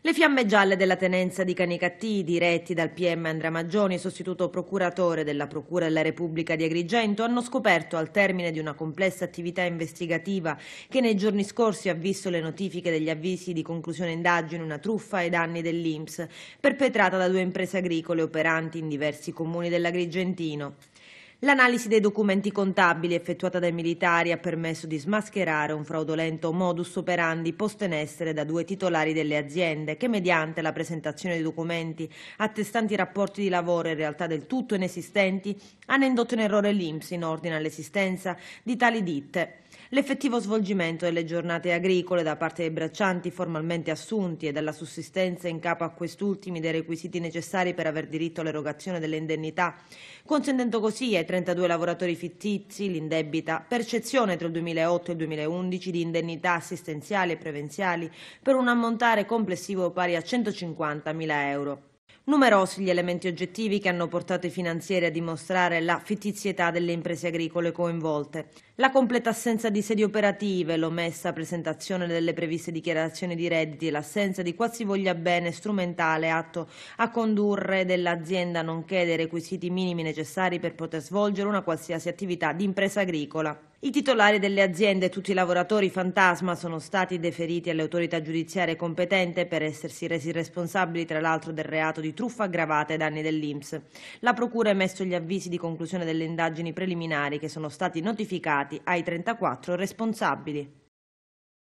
Le fiamme gialle della tenenza di Canicattì, diretti dal PM Andrea Maggioni, sostituto procuratore della Procura della Repubblica di Agrigento, hanno scoperto al termine di una complessa attività investigativa che nei giorni scorsi ha visto le notifiche degli avvisi di conclusione indagine una truffa ai danni dell'Inps, perpetrata da due imprese agricole operanti in diversi comuni dell'Agrigentino. L'analisi dei documenti contabili effettuata dai militari ha permesso di smascherare un fraudolento modus operandi posto in essere da due titolari delle aziende che mediante la presentazione di documenti attestanti rapporti di lavoro in realtà del tutto inesistenti hanno indotto in errore l'Inps in ordine all'esistenza di tali ditte. L'effettivo svolgimento delle giornate agricole da parte dei braccianti formalmente assunti e della sussistenza in capo a quest'ultimi dei requisiti necessari per aver diritto all'erogazione delle indennità, consentendo così ai 32 lavoratori fittizi, l'indebita percezione tra il 2008 e il 2011 di indennità assistenziali e prevenziali per un ammontare complessivo pari a 150.000 euro. Numerosi gli elementi oggettivi che hanno portato i finanzieri a dimostrare la fittizietà delle imprese agricole coinvolte. La completa assenza di sedi operative, l'omessa presentazione delle previste dichiarazioni di redditi e l'assenza di qualsivoglia bene strumentale atto a condurre dell'azienda nonché dei requisiti minimi necessari per poter svolgere una qualsiasi attività di impresa agricola. I titolari delle aziende e tutti i lavoratori fantasma sono stati deferiti alle autorità giudiziarie competente per essersi resi responsabili tra l'altro del reato di truffa aggravata ai danni dell'Inps. La Procura ha emesso gli avvisi di conclusione delle indagini preliminari che sono stati notificati ai 34 responsabili.